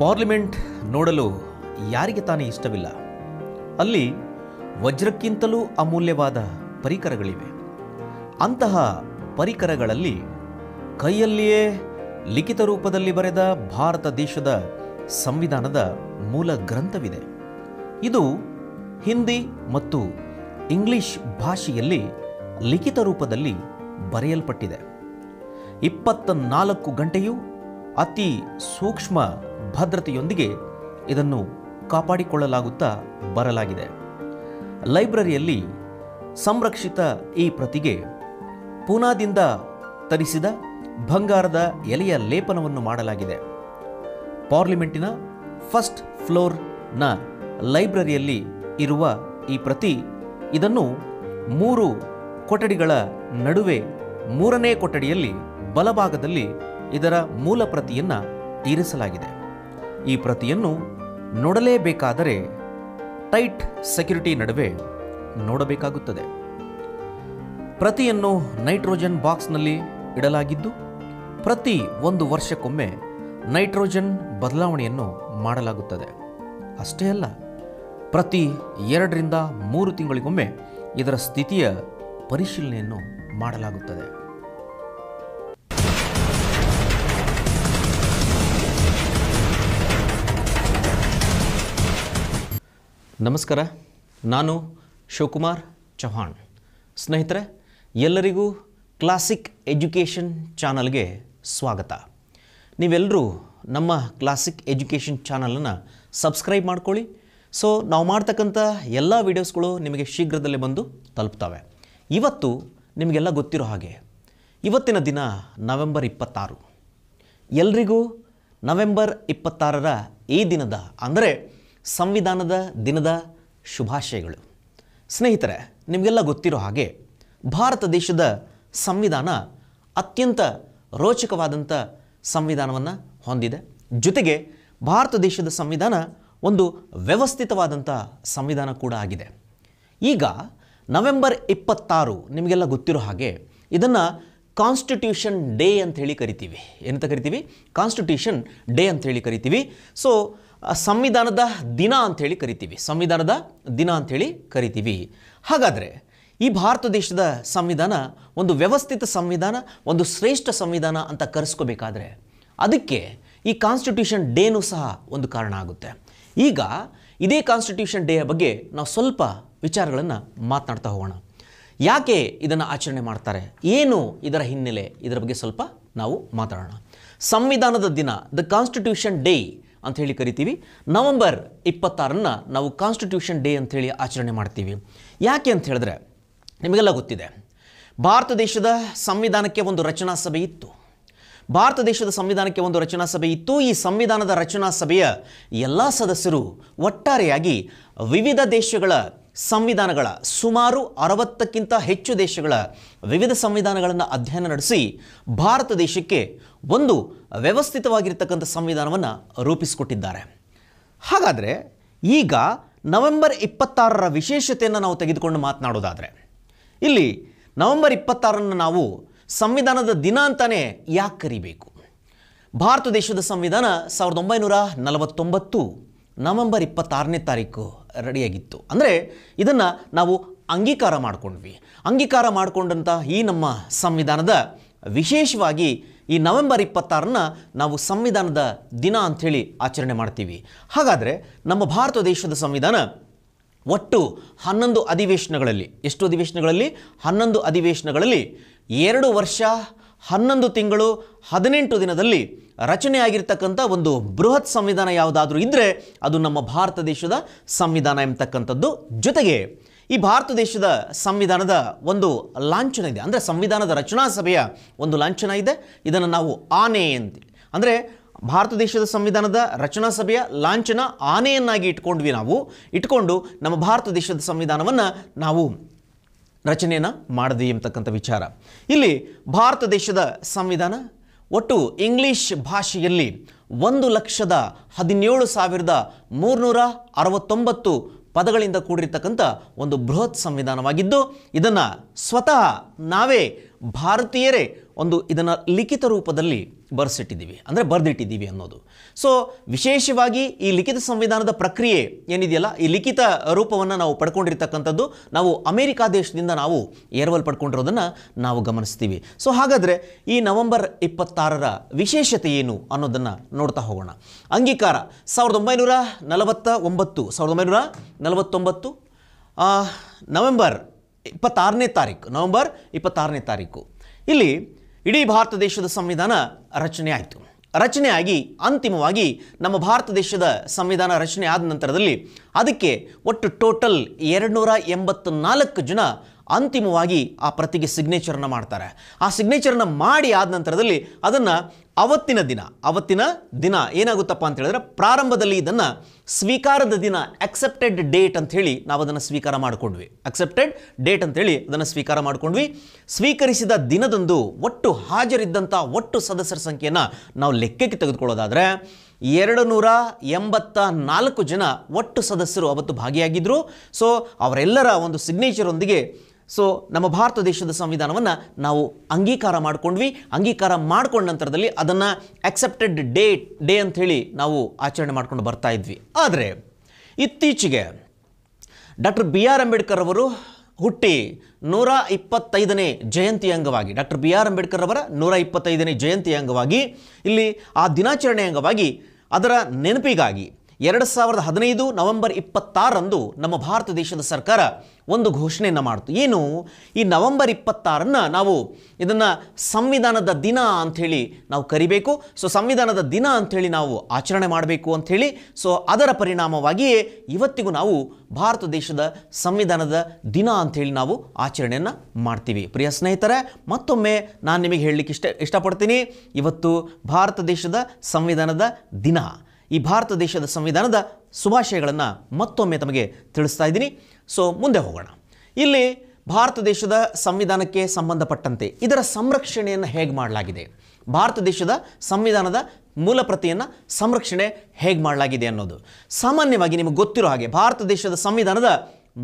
parliament ನೋಡಲು ಯಾರಿಗೆ ತಾನೇ ಇಷ್ಟವಿಲ್ಲ ಅಲ್ಲಿ ವಜ್ರಕ್ಕಿಂತಲೂ ಅಮೂಲ್ಯವಾದ ಪರಿಕರಗಳಿವೆ ಅಂತಹ ಪರಿಕರಗಳಲ್ಲಿ ಕೈಯಲ್ಲಿಯೇ ಲಿಖಿತ ರೂಪದಲ್ಲಿ ಬರೆದ ಭಾರತ ದೇಶದ ಸಂವಿಧಾನದ ಮೂಲ ಗ್ರಂಥವಿದೆ ಇದು ಹಿಂದಿ ಮತ್ತು ಇಂಗ್ಲಿಷ್ ಭಾಷೆಯಲ್ಲಿ ಲಿಖಿತ ರೂಪದಲ್ಲಿ ಬರೆಯಲ್ಪಟ್ಟಿದೆ ಇಪ್ಪತ್ತ ನಾಲ್ಕು ಗಂಟೆಯೂ ಅತಿ ಸೂಕ್ಷ್ಮ ಭದ್ರತೆಯೊಂದಿಗೆ ಇದನ್ನು ಕಾಪಾಡಿಕೊಳ್ಳಲಾಗುತ್ತಾ ಬರಲಾಗಿದೆ ಲೈಬ್ರರಿಯಲ್ಲಿ ಸಂರಕ್ಷಿತ ಈ ಪ್ರತಿಗೆ ಪೂನಾದಿಂದ ತರಿಸಿದ ಬಂಗಾರದ ಎಲೆಯ ಲೇಪನವನ್ನು ಮಾಡಲಾಗಿದೆ ಪಾರ್ಲಿಮೆಂಟಿನ ಫಸ್ಟ್ ಫ್ಲೋರ್ನ ಲೈಬ್ರರಿಯಲ್ಲಿ ಇರುವ ಈ ಪ್ರತಿ ಇದನ್ನು ಮೂರು ಕೊಠಡಿಗಳ ನಡುವೆ ಮೂರನೇ ಕೊಠಡಿಯಲ್ಲಿ ಬಲಭಾಗದಲ್ಲಿ ಇದರ ಮೂಲ ಪ್ರತಿಯನ್ನು ಇರಿಸಲಾಗಿದೆ ಈ ಪ್ರತಿಯನ್ನು ನೋಡಲೇಬೇಕಾದರೆ ಟೈಟ್ ಸೆಕ್ಯುರಿಟಿ ನಡುವೆ ನೋಡಬೇಕಾಗುತ್ತದೆ ಪ್ರತಿಯನ್ನು ನೈಟ್ರೋಜನ್ ಬಾಕ್ಸ್ನಲ್ಲಿ ಇಡಲಾಗಿದ್ದು ಪ್ರತಿ ಒಂದು ವರ್ಷಕ್ಕೊಮ್ಮೆ ನೈಟ್ರೋಜನ್ ಬದಲಾವಣೆಯನ್ನು ಮಾಡಲಾಗುತ್ತದೆ ಅಷ್ಟೇ ಅಲ್ಲ ಪ್ರತಿ ಎರಡರಿಂದ ಮೂರು ತಿಂಗಳಿಗೊಮ್ಮೆ ಇದರ ಸ್ಥಿತಿಯ ಪರಿಶೀಲನೆಯನ್ನು ಮಾಡಲಾಗುತ್ತದೆ ನಮಸ್ಕಾರ ನಾನು ಶಿವಕುಮಾರ್ ಚೌಹಾಣ್ ಸ್ನೇಹಿತರೆ ಎಲ್ಲರಿಗೂ ಕ್ಲಾಸಿಕ್ ಎಜುಕೇಷನ್ ಚಾನಲ್ಗೆ ಸ್ವಾಗತ ನೀವೆಲ್ಲರೂ ನಮ್ಮ ಕ್ಲಾಸಿಕ್ ಎಜುಕೇಷನ್ ಚಾನಲನ್ನು ಸಬ್ಸ್ಕ್ರೈಬ್ ಮಾಡ್ಕೊಳ್ಳಿ ಸೊ ನಾವು ಮಾಡ್ತಕ್ಕಂಥ ಎಲ್ಲ ವೀಡಿಯೋಸ್ಗಳು ನಿಮಗೆ ಶೀಘ್ರದಲ್ಲೇ ಬಂದು ತಲುಪ್ತವೆ ಇವತ್ತು ನಿಮಗೆಲ್ಲ ಗೊತ್ತಿರೋ ಹಾಗೆ ಇವತ್ತಿನ ದಿನ ನವೆಂಬರ್ ಇಪ್ಪತ್ತಾರು ಎಲ್ರಿಗೂ ನವೆಂಬರ್ ಇಪ್ಪತ್ತಾರರ ಈ ದಿನದ ಅಂದರೆ ಸಂವಿಧಾನದ ದಿನದ ಶುಭಾಶಯಗಳು ಸ್ನೇಹಿತರೆ ನಿಮಗೆಲ್ಲ ಗೊತ್ತಿರೋ ಹಾಗೆ ಭಾರತ ದೇಶದ ಸಂವಿಧಾನ ಅತ್ಯಂತ ರೋಚಕವಾದಂಥ ಸಂವಿಧಾನವನ್ನು ಹೊಂದಿದೆ ಜೊತೆಗೆ ಭಾರತ ದೇಶದ ಸಂವಿಧಾನ ಒಂದು ವ್ಯವಸ್ಥಿತವಾದಂಥ ಸಂವಿಧಾನ ಕೂಡ ಆಗಿದೆ ಈಗ ನವೆಂಬರ್ ಇಪ್ಪತ್ತಾರು ನಿಮಗೆಲ್ಲ ಗೊತ್ತಿರೋ ಹಾಗೆ ಇದನ್ನು ಕಾನ್ಸ್ಟಿಟ್ಯೂಷನ್ ಡೇ ಅಂತ ಹೇಳಿ ಕರಿತೀವಿ ಏನಂತ ಕರಿತೀವಿ ಕಾನ್ಸ್ಟಿಟ್ಯೂಷನ್ ಡೇ ಅಂತ ಹೇಳಿ ಕರಿತೀವಿ ಸೊ ಸಂವಿಧಾನದ ದಿನ ಅಂಥೇಳಿ ಕರಿತೀವಿ ಸಂವಿಧಾನದ ದಿನ ಅಂಥೇಳಿ ಕರಿತೀವಿ ಹಾಗಾದರೆ ಈ ಭಾರತ ದೇಶದ ಸಂವಿಧಾನ ಒಂದು ವ್ಯವಸ್ಥಿತ ಸಂವಿಧಾನ ಒಂದು ಶ್ರೇಷ್ಠ ಸಂವಿಧಾನ ಅಂತ ಕರೆಸ್ಕೋಬೇಕಾದ್ರೆ ಅದಕ್ಕೆ ಈ ಕಾನ್ಸ್ಟಿಟ್ಯೂಷನ್ ಡೇನೂ ಸಹ ಒಂದು ಕಾರಣ ಆಗುತ್ತೆ ಈಗ ಇದೇ ಕಾನ್ಸ್ಟಿಟ್ಯೂಷನ್ ಡೇಯ ಬಗ್ಗೆ ನಾವು ಸ್ವಲ್ಪ ವಿಚಾರಗಳನ್ನು ಮಾತನಾಡ್ತಾ ಹೋಗೋಣ ಯಾಕೆ ಇದನ್ನು ಆಚರಣೆ ಮಾಡ್ತಾರೆ ಏನು ಇದರ ಹಿನ್ನೆಲೆ ಇದರ ಬಗ್ಗೆ ಸ್ವಲ್ಪ ನಾವು ಮಾತಾಡೋಣ ಸಂವಿಧಾನದ ದಿನ ದ ಕಾನ್ಸ್ಟಿಟ್ಯೂಷನ್ ಡೇ ಅಂತ ಹೇಳಿ ಕರಿತೀವಿ ನವಂಬರ್ ಇಪ್ಪತ್ತಾರನ್ನ ನಾವು ಕಾನ್ಸ್ಟಿಟ್ಯೂಷನ್ ಡೇ ಹೇಳಿ ಆಚರಣೆ ಮಾಡ್ತೀವಿ ಯಾಕೆ ಅಂತ ಹೇಳಿದ್ರೆ ನಿಮಗೆಲ್ಲ ಗೊತ್ತಿದೆ ಭಾರತ ದೇಶದ ಸಂವಿಧಾನಕ್ಕೆ ಒಂದು ರಚನಾ ಸಭೆ ಇತ್ತು ಭಾರತ ದೇಶದ ಸಂವಿಧಾನಕ್ಕೆ ಒಂದು ರಚನಾ ಸಭೆ ಇತ್ತು ಈ ಸಂವಿಧಾನದ ರಚನಾ ಸಭೆಯ ಎಲ್ಲ ಸದಸ್ಯರು ಒಟ್ಟಾರೆಯಾಗಿ ವಿವಿಧ ದೇಶಗಳ ಸಂವಿಧಾನಗಳ ಸುಮಾರು ಅರವತ್ತಕ್ಕಿಂತ ಹೆಚ್ಚು ದೇಶಗಳ ವಿವಿಧ ಸಂವಿಧಾನಗಳನ್ನು ಅಧ್ಯಯನ ನಡೆಸಿ ಭಾರತ ದೇಶಕ್ಕೆ ಒಂದು ವ್ಯವಸ್ಥಿತವಾಗಿರ್ತಕ್ಕಂಥ ಸಂವಿಧಾನವನ್ನು ರೂಪಿಸಿಕೊಟ್ಟಿದ್ದಾರೆ ಹಾಗಾದರೆ ಈಗ ನವೆಂಬರ್ ಇಪ್ಪತ್ತಾರರ ವಿಶೇಷತೆಯನ್ನು ನಾವು ತೆಗೆದುಕೊಂಡು ಮಾತನಾಡೋದಾದರೆ ಇಲ್ಲಿ ನವೆಂಬರ್ ಇಪ್ಪತ್ತಾರನ್ನು ನಾವು ಸಂವಿಧಾನದ ದಿನ ಅಂತಲೇ ಯಾಕೆ ಕರಿಬೇಕು ಭಾರತ ದೇಶದ ಸಂವಿಧಾನ ಸಾವಿರದ ಒಂಬೈನೂರ ನಲವತ್ತೊಂಬತ್ತು ನವೆಂಬರ್ ಇಪ್ಪತ್ತಾರನೇ ತಾರೀಕು ರೆಡಿಯಾಗಿತ್ತು ಅಂದರೆ ಇದನ್ನು ನಾವು ಅಂಗೀಕಾರ ಮಾಡಿಕೊಂಡ್ವಿ ಅಂಗೀಕಾರ ಮಾಡಿಕೊಂಡಂತಹ ಈ ನಮ್ಮ ಸಂವಿಧಾನದ ವಿಶೇಷವಾಗಿ ಈ ನವೆಂಬರ್ ಇಪ್ಪತ್ತಾರನ್ನ ನಾವು ಸಂವಿಧಾನದ ದಿನ ಅಂಥೇಳಿ ಆಚರಣೆ ಮಾಡ್ತೀವಿ ಹಾಗಾದರೆ ನಮ್ಮ ಭಾರತ ದೇಶದ ಸಂವಿಧಾನ ಒಟ್ಟು ಹನ್ನೊಂದು ಅಧಿವೇಶನಗಳಲ್ಲಿ ಎಷ್ಟು ಅಧಿವೇಶನಗಳಲ್ಲಿ ಹನ್ನೊಂದು ಅಧಿವೇಶನಗಳಲ್ಲಿ ಎರಡು ವರ್ಷ ಹನ್ನೊಂದು ತಿಂಗಳು ಹದಿನೆಂಟು ದಿನದಲ್ಲಿ ರಚನೆಯಾಗಿರ್ತಕ್ಕಂಥ ಒಂದು ಬೃಹತ್ ಸಂವಿಧಾನ ಯಾವುದಾದ್ರೂ ಇದ್ದರೆ ಅದು ನಮ್ಮ ಭಾರತ ದೇಶದ ಸಂವಿಧಾನ ಎಂಬತಕ್ಕಂಥದ್ದು ಜೊತೆಗೆ ಈ ಭಾರತ ದೇಶದ ಸಂವಿಧಾನದ ಒಂದು ಲಾಂಛನ ಇದೆ ಅಂದರೆ ಸಂವಿಧಾನದ ರಚನಾ ಸಭೆಯ ಒಂದು ಲಾಂಛನ ಇದೆ ಇದನ್ನು ನಾವು ಆನೆ ಅಂತೀವಿ ಅಂದರೆ ಭಾರತ ದೇಶದ ಸಂವಿಧಾನದ ರಚನಾ ಸಭೆಯ ಲಾಂಛನ ಆನೆಯನ್ನಾಗಿ ಇಟ್ಕೊಂಡ್ವಿ ನಾವು ಇಟ್ಕೊಂಡು ನಮ್ಮ ಭಾರತ ದೇಶದ ಸಂವಿಧಾನವನ್ನು ನಾವು ರಚನೆಯನ್ನು ಮಾಡಿದ್ವಿ ಎಂಬತಕ್ಕಂಥ ವಿಚಾರ ಇಲ್ಲಿ ಭಾರತ ದೇಶದ ಸಂವಿಧಾನ ಒಟ್ಟು ಇಂಗ್ಲೀಷ್ ಭಾಷೆಯಲ್ಲಿ ಒಂದು ಲಕ್ಷದ ಹದಿನೇಳು ಸಾವಿರದ ಮೂರುನೂರ ಅರವತ್ತೊಂಬತ್ತು ಪದಗಳಿಂದ ಕೂಡಿರ್ತಕ್ಕಂಥ ಒಂದು ಬೃಹತ್ ಸಂವಿಧಾನವಾಗಿದ್ದು ಇದನ್ನು ಸ್ವತಃ ನಾವೇ ಭಾರತೀಯರೇ ಒಂದು ಇದನ್ನು ಲಿಖಿತ ರೂಪದಲ್ಲಿ ಬರೆಸಿಟ್ಟಿದ್ದೀವಿ ಅಂದರೆ ಬರೆದಿಟ್ಟಿದ್ದೀವಿ ಅನ್ನೋದು ಸೊ ವಿಶೇಷವಾಗಿ ಈ ಲಿಖಿತ ಸಂವಿಧಾನದ ಪ್ರಕ್ರಿಯೆ ಏನಿದೆಯಲ್ಲ ಈ ಲಿಖಿತ ರೂಪವನ್ನು ನಾವು ಪಡ್ಕೊಂಡಿರ್ತಕ್ಕಂಥದ್ದು ನಾವು ಅಮೇರಿಕಾ ದೇಶದಿಂದ ನಾವು ಏರ್ವಲ್ ಪಡ್ಕೊಂಡಿರೋದನ್ನು ನಾವು ಗಮನಿಸ್ತೀವಿ ಸೊ ಹಾಗಾದರೆ ಈ ನವೆಂಬರ್ ಇಪ್ಪತ್ತಾರರ ವಿಶೇಷತೆ ಏನು ಅನ್ನೋದನ್ನು ನೋಡ್ತಾ ಹೋಗೋಣ ಅಂಗೀಕಾರ ಸಾವಿರದ ಒಂಬೈನೂರ ನಲವತ್ತ ಒಂಬತ್ತು ಸಾವಿರದ ಒಂಬೈನೂರ ನಲವತ್ತೊಂಬತ್ತು ನವೆಂಬರ್ ಇಪ್ಪತ್ತಾರನೇ ತಾರೀಕು ನವೆಂಬರ್ ಇಪ್ಪತ್ತಾರನೇ ತಾರೀಕು ಇಲ್ಲಿ ಇಡೀ ಭಾರತ ದೇಶದ ಸಂವಿಧಾನ ರಚನೆ ಆಯಿತು ರಚನೆಯಾಗಿ ಅಂತಿಮವಾಗಿ ನಮ್ಮ ಭಾರತ ದೇಶದ ಸಂವಿಧಾನ ರಚನೆ ಆದ ನಂತರದಲ್ಲಿ ಅದಕ್ಕೆ ಒಟ್ಟು ಟೋಟಲ್ ಎರಡುನೂರ ನಾಲ್ಕು ಜನ ಅಂತಿಮವಾಗಿ ಆ ಪ್ರತಿಗೆ ಸಿಗ್ನೇಚರ್ನ ಮಾಡ್ತಾರೆ ಆ ಸಿಗ್ನೇಚರ್ನ ಮಾಡಿ ಆದ ನಂತರದಲ್ಲಿ ಅದನ್ನು ಅವತ್ತಿನ ದಿನ ಅವತ್ತಿನ ದಿನ ಏನಾಗುತ್ತಪ್ಪ ಅಂತ ಹೇಳಿದ್ರೆ ಪ್ರಾರಂಭದಲ್ಲಿ ಇದನ್ನು ಸ್ವೀಕಾರದ ದಿನ ಅಕ್ಸೆಪ್ಟೆಡ್ ಡೇಟ್ ಅಂತ ಹೇಳಿ ನಾವು ಅದನ್ನು ಸ್ವೀಕಾರ ಮಾಡಿಕೊಂಡ್ವಿ ಅಕ್ಸೆಪ್ಟೆಡ್ ಡೇಟ್ ಅಂತೇಳಿ ಅದನ್ನು ಸ್ವೀಕಾರ ಮಾಡಿಕೊಂಡ್ವಿ ಸ್ವೀಕರಿಸಿದ ದಿನದಂದು ಒಟ್ಟು ಹಾಜರಿದ್ದಂಥ ಒಟ್ಟು ಸದಸ್ಯರ ಸಂಖ್ಯೆಯನ್ನು ನಾವು ಲೆಕ್ಕಕ್ಕೆ ತೆಗೆದುಕೊಳ್ಳೋದಾದರೆ ಎರಡು ನೂರ ಎಂಬತ್ತ ನಾಲ್ಕು ಜನ ಒಟ್ಟು ಸದಸ್ಯರು ಅವತ್ತು ಭಾಗಿಯಾಗಿದ್ದರು ಸೊ ಅವರೆಲ್ಲರ ಒಂದು ಸಿಗ್ನೇಚರೊಂದಿಗೆ ಸೊ ನಮ್ಮ ಭಾರತ ದೇಶದ ಸಂವಿಧಾನವನ್ನು ನಾವು ಅಂಗೀಕಾರ ಮಾಡಿಕೊಂಡ್ವಿ ಅಂಗೀಕಾರ ಮಾಡಿಕೊಂಡ ನಂತರದಲ್ಲಿ ಅದನ್ನು ಆಕ್ಸೆಪ್ಟೆಡ್ ಡೇ ಡೇ ಅಂಥೇಳಿ ನಾವು ಆಚರಣೆ ಮಾಡ್ಕೊಂಡು ಬರ್ತಾ ಇದ್ವಿ ಆದರೆ ಇತ್ತೀಚೆಗೆ ಡಾಕ್ಟರ್ ಬಿ ಆರ್ ಅಂಬೇಡ್ಕರ್ ಅವರು ಹುಟ್ಟಿ ನೂರ ಇಪ್ಪತ್ತೈದನೇ ಜಯಂತಿ ಅಂಗವಾಗಿ ಡಾಕ್ಟರ್ ಬಿ ಆರ್ ಅಂಬೇಡ್ಕರ್ ಅವರ ನೂರ ಇಪ್ಪತ್ತೈದನೇ ಜಯಂತಿ ಅಂಗವಾಗಿ ಇಲ್ಲಿ ಆ ದಿನಾಚರಣೆ ಅಂಗವಾಗಿ ಅದರ ನೆನಪಿಗಾಗಿ ಎರಡು ಸಾವಿರದ ಹದಿನೈದು ನವೆಂಬರ್ ಇಪ್ಪತ್ತಾರರಂದು ನಮ್ಮ ಭಾರತ ದೇಶದ ಸರ್ಕಾರ ಒಂದು ಘೋಷಣೆಯನ್ನು ಮಾಡಿತು ಏನು ಈ ನವೆಂಬರ್ ಇಪ್ಪತ್ತಾರನ್ನು ನಾವು ಇದನ್ನು ಸಂವಿಧಾನದ ದಿನ ಅಂಥೇಳಿ ನಾವು ಕರಿಬೇಕು ಸೊ ಸಂವಿಧಾನದ ದಿನ ಅಂಥೇಳಿ ನಾವು ಆಚರಣೆ ಮಾಡಬೇಕು ಅಂಥೇಳಿ ಸೊ ಅದರ ಪರಿಣಾಮವಾಗಿಯೇ ಇವತ್ತಿಗೂ ನಾವು ಭಾರತ ದೇಶದ ಸಂವಿಧಾನದ ದಿನ ಅಂಥೇಳಿ ನಾವು ಆಚರಣೆಯನ್ನು ಮಾಡ್ತೀವಿ ಪ್ರಿಯ ಸ್ನೇಹಿತರೆ ಮತ್ತೊಮ್ಮೆ ನಾನು ನಿಮಗೆ ಹೇಳಲಿಕ್ಕೆ ಇಷ್ಟ ಇಷ್ಟಪಡ್ತೀನಿ ಇವತ್ತು ಭಾರತ ದೇಶದ ಸಂವಿಧಾನದ ದಿನ ಈ ಭಾರತ ದೇಶದ ಸಂವಿಧಾನದ ಶುಭಾಶಯಗಳನ್ನು ಮತ್ತೊಮ್ಮೆ ತಮಗೆ ತಿಳಿಸ್ತಾ ಇದ್ದೀನಿ ಸೊ ಮುಂದೆ ಹೋಗೋಣ ಇಲ್ಲಿ ಭಾರತ ದೇಶದ ಸಂವಿಧಾನಕ್ಕೆ ಸಂಬಂಧಪಟ್ಟಂತೆ ಇದರ ಸಂರಕ್ಷಣೆಯನ್ನು ಹೇಗೆ ಮಾಡಲಾಗಿದೆ ಭಾರತ ದೇಶದ ಸಂವಿಧಾನದ ಮೂಲ ಪ್ರತಿಯನ್ನು ಸಂರಕ್ಷಣೆ ಹೇಗೆ ಮಾಡಲಾಗಿದೆ ಅನ್ನೋದು ಸಾಮಾನ್ಯವಾಗಿ ನಿಮಗೆ ಗೊತ್ತಿರೋ ಹಾಗೆ ಭಾರತ ದೇಶದ ಸಂವಿಧಾನದ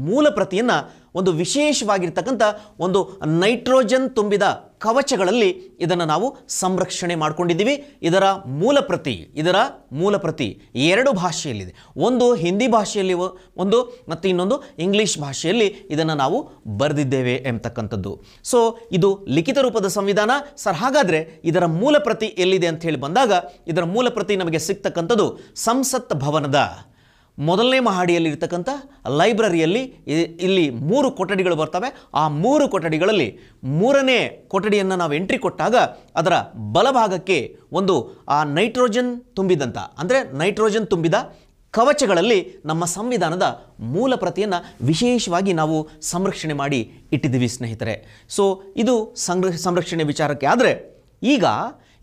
ಮೂಲ ಪ್ರತಿಯನ್ನು ಒಂದು ವಿಶೇಷವಾಗಿರ್ತಕ್ಕಂಥ ಒಂದು ನೈಟ್ರೋಜನ್ ತುಂಬಿದ ಕವಚಗಳಲ್ಲಿ ಇದನ್ನು ನಾವು ಸಂರಕ್ಷಣೆ ಮಾಡಿಕೊಂಡಿದ್ದೀವಿ ಇದರ ಮೂಲ ಪ್ರತಿ ಇದರ ಮೂಲ ಪ್ರತಿ ಎರಡು ಭಾಷೆಯಲ್ಲಿದೆ ಒಂದು ಹಿಂದಿ ಭಾಷೆಯಲ್ಲಿ ಒಂದು ಮತ್ತು ಇನ್ನೊಂದು ಇಂಗ್ಲೀಷ್ ಭಾಷೆಯಲ್ಲಿ ಇದನ್ನು ನಾವು ಬರೆದಿದ್ದೇವೆ ಎಂಬತಕ್ಕಂಥದ್ದು ಸೊ ಇದು ಲಿಖಿತ ರೂಪದ ಸಂವಿಧಾನ ಸರ್ ಹಾಗಾದರೆ ಇದರ ಮೂಲ ಪ್ರತಿ ಎಲ್ಲಿದೆ ಅಂತ ಹೇಳಿ ಬಂದಾಗ ಇದರ ಮೂಲ ಪ್ರತಿ ನಮಗೆ ಸಿಗ್ತಕ್ಕಂಥದ್ದು ಸಂಸತ್ ಭವನದ ಮೊದಲನೇ ಮಹಡಿಯಲ್ಲಿ ಇರ್ತಕ್ಕಂಥ ಲೈಬ್ರರಿಯಲ್ಲಿ ಇಲ್ಲಿ ಮೂರು ಕೊಠಡಿಗಳು ಬರ್ತವೆ ಆ ಮೂರು ಕೊಠಡಿಗಳಲ್ಲಿ ಮೂರನೇ ಕೊಠಡಿಯನ್ನು ನಾವು ಎಂಟ್ರಿ ಕೊಟ್ಟಾಗ ಅದರ ಬಲಭಾಗಕ್ಕೆ ಒಂದು ಆ ನೈಟ್ರೋಜನ್ ತುಂಬಿದಂಥ ಅಂದರೆ ನೈಟ್ರೋಜನ್ ತುಂಬಿದ ಕವಚಗಳಲ್ಲಿ ನಮ್ಮ ಸಂವಿಧಾನದ ಮೂಲ ಪ್ರತಿಯನ್ನು ವಿಶೇಷವಾಗಿ ನಾವು ಸಂರಕ್ಷಣೆ ಮಾಡಿ ಇಟ್ಟಿದ್ದೀವಿ ಸ್ನೇಹಿತರೆ ಸೊ ಇದು ಸಂರಕ್ಷಣೆ ವಿಚಾರಕ್ಕೆ ಆದರೆ ಈಗ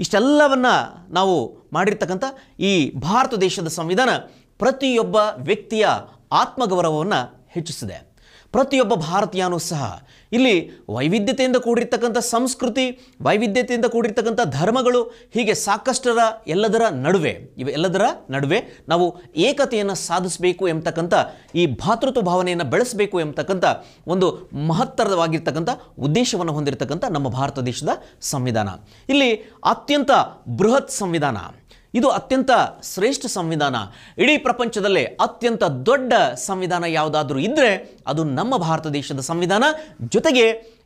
ಇಷ್ಟೆಲ್ಲವನ್ನು ನಾವು ಮಾಡಿರ್ತಕ್ಕಂಥ ಈ ಭಾರತ ದೇಶದ ಸಂವಿಧಾನ ಪ್ರತಿಯೊಬ್ಬ ವ್ಯಕ್ತಿಯ ಆತ್ಮಗೌರವವನ್ನು ಹೆಚ್ಚಿಸಿದೆ ಪ್ರತಿಯೊಬ್ಬ ಭಾರತೀಯನೂ ಸಹ ಇಲ್ಲಿ ವೈವಿಧ್ಯತೆಯಿಂದ ಕೂಡಿರ್ತಕ್ಕಂಥ ಸಂಸ್ಕೃತಿ ವೈವಿಧ್ಯತೆಯಿಂದ ಕೂಡಿರ್ತಕ್ಕಂಥ ಧರ್ಮಗಳು ಹೀಗೆ ಸಾಕಷ್ಟರ ಎಲ್ಲದರ ನಡುವೆ ಎಲ್ಲದರ ನಡುವೆ ನಾವು ಏಕತೆಯನ್ನು ಸಾಧಿಸಬೇಕು ಎಂಬತಕ್ಕಂಥ ಈ ಭಾತೃತ್ವ ಭಾವನೆಯನ್ನು ಬೆಳೆಸಬೇಕು ಎಂಬತಕ್ಕಂಥ ಒಂದು ಮಹತ್ತರವಾಗಿರ್ತಕ್ಕಂಥ ಉದ್ದೇಶವನ್ನು ಹೊಂದಿರತಕ್ಕಂಥ ನಮ್ಮ ಭಾರತ ದೇಶದ ಸಂವಿಧಾನ ಇಲ್ಲಿ ಅತ್ಯಂತ ಬೃಹತ್ ಸಂವಿಧಾನ ಇದು ಅತ್ಯಂತ ಶ್ರೇಷ್ಠ ಸಂವಿಧಾನ ಇಡೀ ಪ್ರಪಂಚದಲ್ಲೇ ಅತ್ಯಂತ ದೊಡ್ಡ ಸಂವಿಧಾನ ಯಾವುದಾದ್ರೂ ಇದ್ದರೆ ಅದು ನಮ್ಮ ಭಾರತ ದೇಶದ ಸಂವಿಧಾನ ಜೊತೆಗೆ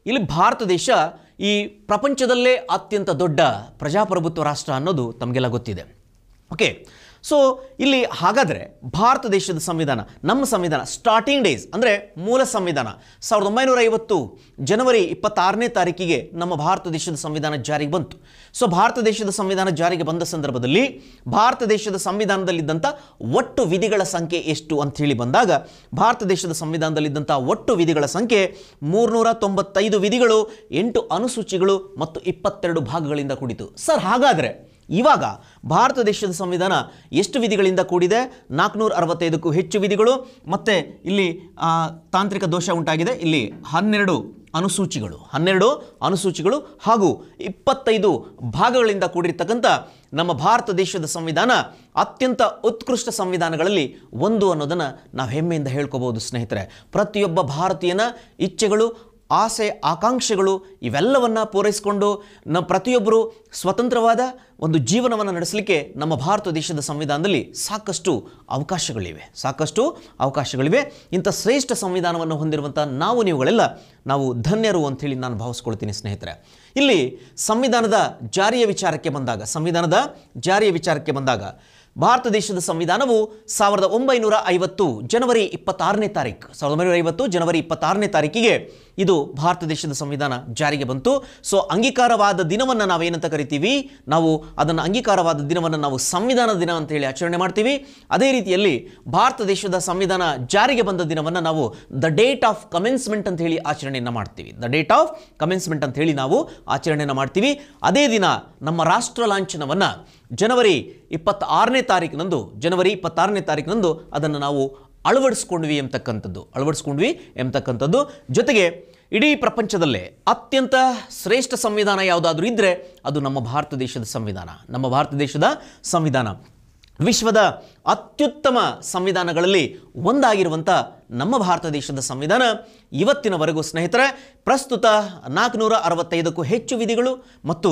ಇಲ್ಲಿ ಭಾರತ ದೇಶ ಈ ಪ್ರಪಂಚದಲ್ಲೇ ಅತ್ಯಂತ ದೊಡ್ಡ ಪ್ರಜಾಪ್ರಭುತ್ವ ರಾಷ್ಟ್ರ ಅನ್ನೋದು ತಮಗೆಲ್ಲ ಗೊತ್ತಿದೆ ಓಕೆ ಸೊ ಇಲ್ಲಿ ಹಾಗಾದರೆ ಭಾರತ ದೇಶದ ಸಂವಿಧಾನ ನಮ್ಮ ಸಂವಿಧಾನ ಸ್ಟಾರ್ಟಿಂಗ್ ಡೇಸ್ ಅಂದರೆ ಮೂಲ ಸಂವಿಧಾನ ಸಾವಿರದ ಒಂಬೈನೂರ ಐವತ್ತು ಜನವರಿ ಇಪ್ಪತ್ತಾರನೇ ತಾರೀಕಿಗೆ ನಮ್ಮ ಭಾರತ ದೇಶದ ಸಂವಿಧಾನ ಜಾರಿಗೆ ಬಂತು ಸೊ ಭಾರತ ದೇಶದ ಸಂವಿಧಾನ ಜಾರಿಗೆ ಬಂದ ಸಂದರ್ಭದಲ್ಲಿ ಭಾರತ ದೇಶದ ಸಂವಿಧಾನದಲ್ಲಿದ್ದಂಥ ಒಟ್ಟು ವಿಧಿಗಳ ಸಂಖ್ಯೆ ಎಷ್ಟು ಅಂತ ಬಂದಾಗ ಭಾರತ ದೇಶದ ಸಂವಿಧಾನದಲ್ಲಿದ್ದಂಥ ಒಟ್ಟು ವಿಧಿಗಳ ಸಂಖ್ಯೆ ಮೂರ್ನೂರ ತೊಂಬತ್ತೈದು ವಿಧಿಗಳು ಎಂಟು ಅನುಸೂಚಿಗಳು ಮತ್ತು ಇಪ್ಪತ್ತೆರಡು ಭಾಗಗಳಿಂದ ಕೂಡಿತು ಸರ್ ಹಾಗಾದರೆ ಇವಾಗ ಭಾರತ ದೇಶದ ಸಂವಿಧಾನ ಎಷ್ಟು ವಿಧಿಗಳಿಂದ ಕೂಡಿದೆ ನಾಲ್ಕುನೂರ ಅರವತ್ತೈದಕ್ಕೂ ಹೆಚ್ಚು ವಿಧಿಗಳು ಮತ್ತು ಇಲ್ಲಿ ತಾಂತ್ರಿಕ ದೋಷ ಉಂಟಾಗಿದೆ ಇಲ್ಲಿ ಹನ್ನೆರಡು ಅನುಸೂಚಿಗಳು ಹನ್ನೆರಡು ಅನುಸೂಚಿಗಳು ಹಾಗೂ ಇಪ್ಪತ್ತೈದು ಭಾಗಗಳಿಂದ ಕೂಡಿರ್ತಕ್ಕಂಥ ನಮ್ಮ ಭಾರತ ದೇಶದ ಸಂವಿಧಾನ ಅತ್ಯಂತ ಉತ್ಕೃಷ್ಟ ಸಂವಿಧಾನಗಳಲ್ಲಿ ಒಂದು ಅನ್ನೋದನ್ನು ನಾವು ಹೆಮ್ಮೆಯಿಂದ ಹೇಳ್ಕೋಬೋದು ಸ್ನೇಹಿತರೆ ಪ್ರತಿಯೊಬ್ಬ ಭಾರತೀಯನ ಇಚ್ಛೆಗಳು ಆಸೆ ಆಕಾಂಕ್ಷೆಗಳು ಇವೆಲ್ಲವನ್ನು ಪೂರೈಸಿಕೊಂಡು ನಮ್ಮ ಪ್ರತಿಯೊಬ್ಬರು ಸ್ವತಂತ್ರವಾದ ಒಂದು ಜೀವನವನ್ನು ನಡೆಸಲಿಕ್ಕೆ ನಮ್ಮ ಭಾರತ ದೇಶದ ಸಂವಿಧಾನದಲ್ಲಿ ಸಾಕಷ್ಟು ಅವಕಾಶಗಳಿವೆ ಸಾಕಷ್ಟು ಅವಕಾಶಗಳಿವೆ ಇಂಥ ಶ್ರೇಷ್ಠ ಸಂವಿಧಾನವನ್ನು ಹೊಂದಿರುವಂಥ ನಾವು ನೀವುಗಳೆಲ್ಲ ನಾವು ಧನ್ಯರು ಅಂಥೇಳಿ ನಾನು ಭಾವಿಸ್ಕೊಳ್ತೀನಿ ಸ್ನೇಹಿತರೆ ಇಲ್ಲಿ ಸಂವಿಧಾನದ ಜಾರಿಯ ವಿಚಾರಕ್ಕೆ ಬಂದಾಗ ಸಂವಿಧಾನದ ಜಾರಿಯ ವಿಚಾರಕ್ಕೆ ಬಂದಾಗ ಭಾರತ ದೇಶದ ಸಂವಿಧಾನವು ಸಾವಿರದ ಒಂಬೈನೂರ ಐವತ್ತು ಜನವರಿ ಇಪ್ಪತ್ತಾರನೇ ತಾರೀಕು ಸಾವಿರದ ಒಂಬೈನೂರ ಐವತ್ತು ಜನವರಿ ಇಪ್ಪತ್ತಾರನೇ ತಾರೀಕಿಗೆ ಇದು ಭಾರತ ದೇಶದ ಸಂವಿಧಾನ ಜಾರಿಗೆ ಬಂತು ಸೊ ಅಂಗೀಕಾರವಾದ ದಿನವನ್ನು ನಾವೇನಂತ ಕರಿತೀವಿ ನಾವು ಅದನ್ನು ಅಂಗೀಕಾರವಾದ ದಿನವನ್ನು ನಾವು ಸಂವಿಧಾನ ದಿನ ಅಂತ ಹೇಳಿ ಆಚರಣೆ ಮಾಡ್ತೀವಿ ಅದೇ ರೀತಿಯಲ್ಲಿ ಭಾರತ ದೇಶದ ಸಂವಿಧಾನ ಜಾರಿಗೆ ಬಂದ ದಿನವನ್ನು ನಾವು ದ ಡೇಟ್ ಆಫ್ ಕಮೆನ್ಸ್ಮೆಂಟ್ ಅಂತ ಹೇಳಿ ಆಚರಣೆಯನ್ನು ಮಾಡ್ತೀವಿ ದ ಡೇಟ್ ಆಫ್ ಕಮೆನ್ಸ್ಮೆಂಟ್ ಅಂತ ಹೇಳಿ ನಾವು ಆಚರಣೆಯನ್ನು ಮಾಡ್ತೀವಿ ಅದೇ ದಿನ ನಮ್ಮ ರಾಷ್ಟ್ರ ಲಾಂಛನವನ್ನು ಜನವರಿ ಇಪ್ಪತ್ತಾರನೇ ತಾರೀಕಿನಂದು ಜನವರಿ ಇಪ್ಪತ್ತಾರನೇ ತಾರೀಕಿನಂದು ಅದನ್ನು ನಾವು ಅಳವಡಿಸ್ಕೊಂಡ್ವಿ ಎಂಬತಕ್ಕಂಥದ್ದು ಅಳವಡಿಸ್ಕೊಂಡ್ವಿ ಎಂಬತಕ್ಕಂಥದ್ದು ಜೊತೆಗೆ ಇಡೀ ಪ್ರಪಂಚದಲ್ಲೇ ಅತ್ಯಂತ ಶ್ರೇಷ್ಠ ಸಂವಿಧಾನ ಯಾವುದಾದ್ರೂ ಇದ್ದರೆ ಅದು ನಮ್ಮ ಭಾರತ ದೇಶದ ಸಂವಿಧಾನ ನಮ್ಮ ಭಾರತ ದೇಶದ ಸಂವಿಧಾನ ವಿಶ್ವದ ಅತ್ಯುತ್ತಮ ಸಂವಿಧಾನಗಳಲ್ಲಿ ಒಂದಾಗಿರುವಂಥ ನಮ್ಮ ಭಾರತ ದೇಶದ ಸಂವಿಧಾನ ಇವತ್ತಿನವರೆಗೂ ಸ್ನೇಹಿತರೆ ಪ್ರಸ್ತುತ ನಾಲ್ಕುನೂರ ಅರವತ್ತೈದಕ್ಕೂ ಹೆಚ್ಚು ವಿಧಿಗಳು ಮತ್ತು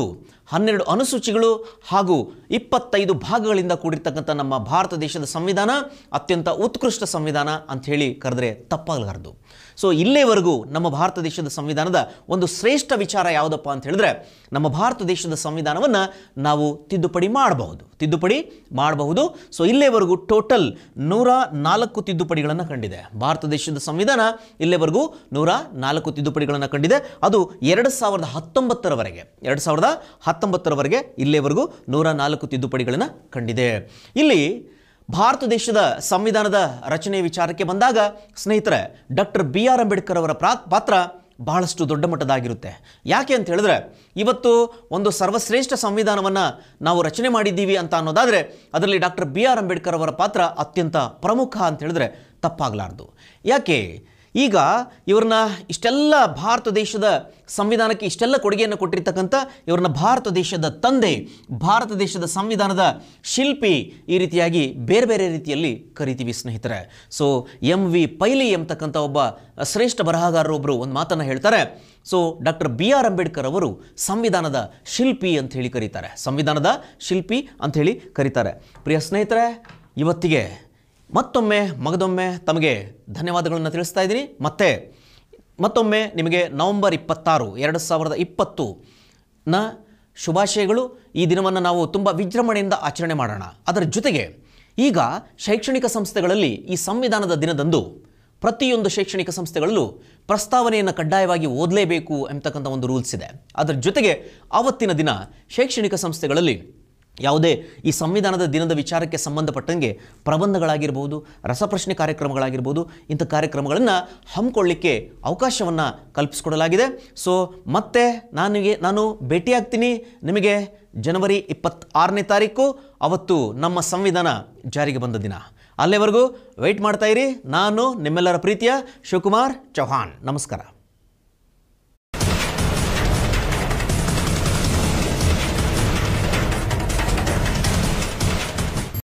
ಹನ್ನೆರಡು ಅನುಸೂಚಿಗಳು ಹಾಗೂ ಇಪ್ಪತ್ತೈದು ಭಾಗಗಳಿಂದ ಕೂಡಿರ್ತಕ್ಕಂಥ ನಮ್ಮ ಭಾರತ ದೇಶದ ಸಂವಿಧಾನ ಅತ್ಯಂತ ಉತ್ಕೃಷ್ಟ ಸಂವಿಧಾನ ಹೇಳಿ ಕರೆದ್ರೆ ತಪ್ಪಾಗಲಾರದು ಸೊ ಇಲ್ಲೇವರೆಗೂ ನಮ್ಮ ಭಾರತ ದೇಶದ ಸಂವಿಧಾನದ ಒಂದು ಶ್ರೇಷ್ಠ ವಿಚಾರ ಯಾವುದಪ್ಪ ಅಂತ ಹೇಳಿದ್ರೆ ನಮ್ಮ ಭಾರತ ದೇಶದ ಸಂವಿಧಾನವನ್ನು ನಾವು ತಿದ್ದುಪಡಿ ಮಾಡಬಹುದು ತಿದ್ದುಪಡಿ ಮಾಡಬಹುದು ಸೊ ಇಲ್ಲೇವರೆಗೂ ಟೋಟಲ್ ನೂರ ನಾಲ್ಕು ತಿದ್ದುಪಡಿಗಳನ್ನು ಕಂಡಿದೆ ಭಾರತ ದೇಶದ ಸಂವಿಧಾನ ಇಲ್ಲಿವರೆಗೂ ನೂರ ನಾಲ್ಕು ತಿದ್ದುಪಡಿಗಳನ್ನು ಕಂಡಿದೆ ಅದು ಎರಡು ಸಾವಿರದ ಹತ್ತೊಂಬತ್ತರವರೆಗೆ ಎರಡು ಸಾವಿರದ ಹತ್ತೊಂಬತ್ತರವರೆಗೆ ಇಲ್ಲಿವರೆಗೂ ನೂರ ನಾಲ್ಕು ತಿದ್ದುಪಡಿಗಳನ್ನು ಕಂಡಿದೆ ಇಲ್ಲಿ ಭಾರತ ದೇಶದ ಸಂವಿಧಾನದ ರಚನೆ ವಿಚಾರಕ್ಕೆ ಬಂದಾಗ ಸ್ನೇಹಿತರೆ ಡಾಕ್ಟರ್ ಬಿ ಆರ್ ಅಂಬೇಡ್ಕರ್ ಅವರ ಪಾತ್ರ ಬಹಳಷ್ಟು ದೊಡ್ಡ ಮಟ್ಟದಾಗಿರುತ್ತೆ ಯಾಕೆ ಅಂತ ಹೇಳಿದ್ರೆ ಇವತ್ತು ಒಂದು ಸರ್ವಶ್ರೇಷ್ಠ ಸಂವಿಧಾನವನ್ನು ನಾವು ರಚನೆ ಮಾಡಿದ್ದೀವಿ ಅಂತ ಅನ್ನೋದಾದರೆ ಅದರಲ್ಲಿ ಡಾಕ್ಟರ್ ಬಿ ಆರ್ ಅಂಬೇಡ್ಕರ್ ಅವರ ಪಾತ್ರ ಅತ್ಯಂತ ಪ್ರಮುಖ ಅಂತ ಹೇಳಿದ್ರೆ ತಪ್ಪಾಗಲಾರ್ದು ಯಾಕೆ ಈಗ ಇವ್ರನ್ನ ಇಷ್ಟೆಲ್ಲ ಭಾರತ ದೇಶದ ಸಂವಿಧಾನಕ್ಕೆ ಇಷ್ಟೆಲ್ಲ ಕೊಡುಗೆಯನ್ನು ಕೊಟ್ಟಿರ್ತಕ್ಕಂಥ ಇವ್ರನ್ನ ಭಾರತ ದೇಶದ ತಂದೆ ಭಾರತ ದೇಶದ ಸಂವಿಧಾನದ ಶಿಲ್ಪಿ ಈ ರೀತಿಯಾಗಿ ಬೇರೆ ಬೇರೆ ರೀತಿಯಲ್ಲಿ ಕರಿತೀವಿ ಸ್ನೇಹಿತರೆ ಸೊ ಎಂ ವಿ ಪೈಲಿ ಎಂಬತಕ್ಕಂಥ ಒಬ್ಬ ಶ್ರೇಷ್ಠ ಬರಹಗಾರರೊಬ್ಬರು ಒಂದು ಮಾತನ್ನು ಹೇಳ್ತಾರೆ so doctor B R Ambedkar ಅವರು ಸಂವಿಧಾನದ ಶಿಲ್ಪಿ ಅಂತ ಹೇಳಿ ಕರೀತಾರೆ ಸಂವಿಧಾನದ ಶಿಲ್ಪಿ ಅಂಥೇಳಿ ಕರೀತಾರೆ ಪ್ರಿಯ ಸ್ನೇಹಿತರೆ ಇವತ್ತಿಗೆ ಮತ್ತೊಮ್ಮೆ ಮಗದೊಮ್ಮೆ ತಮಗೆ ಧನ್ಯವಾದಗಳನ್ನು ತಿಳಿಸ್ತಾ ಇದ್ದೀನಿ ಮತ್ತೆ ಮತ್ತೊಮ್ಮೆ ನಿಮಗೆ ನವಂಬರ್ ಇಪ್ಪತ್ತಾರು ಎರಡು ಸಾವಿರದ ಇಪ್ಪತ್ತು ನ ಶುಭಾಶಯಗಳು ಈ ದಿನವನ್ನು ನಾವು ತುಂಬ ವಿಜೃಂಭಣೆಯಿಂದ ಆಚರಣೆ ಮಾಡೋಣ ಅದರ ಜೊತೆಗೆ ಈಗ ಶೈಕ್ಷಣಿಕ ಸಂಸ್ಥೆಗಳಲ್ಲಿ ಈ ಸಂವಿಧಾನದ ದಿನದಂದು ಪ್ರತಿಯೊಂದು ಶೈಕ್ಷಣಿಕ ಸಂಸ್ಥೆಗಳಲ್ಲೂ ಪ್ರಸ್ತಾವನೆಯನ್ನು ಕಡ್ಡಾಯವಾಗಿ ಓದಲೇಬೇಕು ಎಂಬತಕ್ಕಂಥ ಒಂದು ರೂಲ್ಸ್ ಇದೆ ಅದರ ಜೊತೆಗೆ ಆವತ್ತಿನ ದಿನ ಶೈಕ್ಷಣಿಕ ಸಂಸ್ಥೆಗಳಲ್ಲಿ ಯಾವುದೇ ಈ ಸಂವಿಧಾನದ ದಿನದ ವಿಚಾರಕ್ಕೆ ಸಂಬಂಧಪಟ್ಟಂಗೆ ಪ್ರಬಂಧಗಳಾಗಿರ್ಬೋದು ರಸಪ್ರಶ್ನೆ ಕಾರ್ಯಕ್ರಮಗಳಾಗಿರ್ಬೋದು ಇಂಥ ಕಾರ್ಯಕ್ರಮಗಳನ್ನು ಹಮ್ಮಿಕೊಳ್ಳಿಕ್ಕೆ ಅವಕಾಶವನ್ನು ಕಲ್ಪಿಸ್ಕೊಡಲಾಗಿದೆ ಸೊ ಮತ್ತೆ ನನಗೆ ನಾನು ಭೇಟಿಯಾಗ್ತೀನಿ ನಿಮಗೆ ಜನವರಿ ಇಪ್ಪತ್ತಾರನೇ ತಾರೀಕು ಅವತ್ತು ನಮ್ಮ ಸಂವಿಧಾನ ಜಾರಿಗೆ ಬಂದ ದಿನ ಅಲ್ಲಿವರೆಗೂ ವೆಯ್ಟ್ ಮಾಡ್ತಾಯಿರಿ ನಾನು ನಿಮ್ಮೆಲ್ಲರ ಪ್ರೀತಿಯ ಶಿವಕುಮಾರ್ ಚೌಹಾಣ್ ನಮಸ್ಕಾರ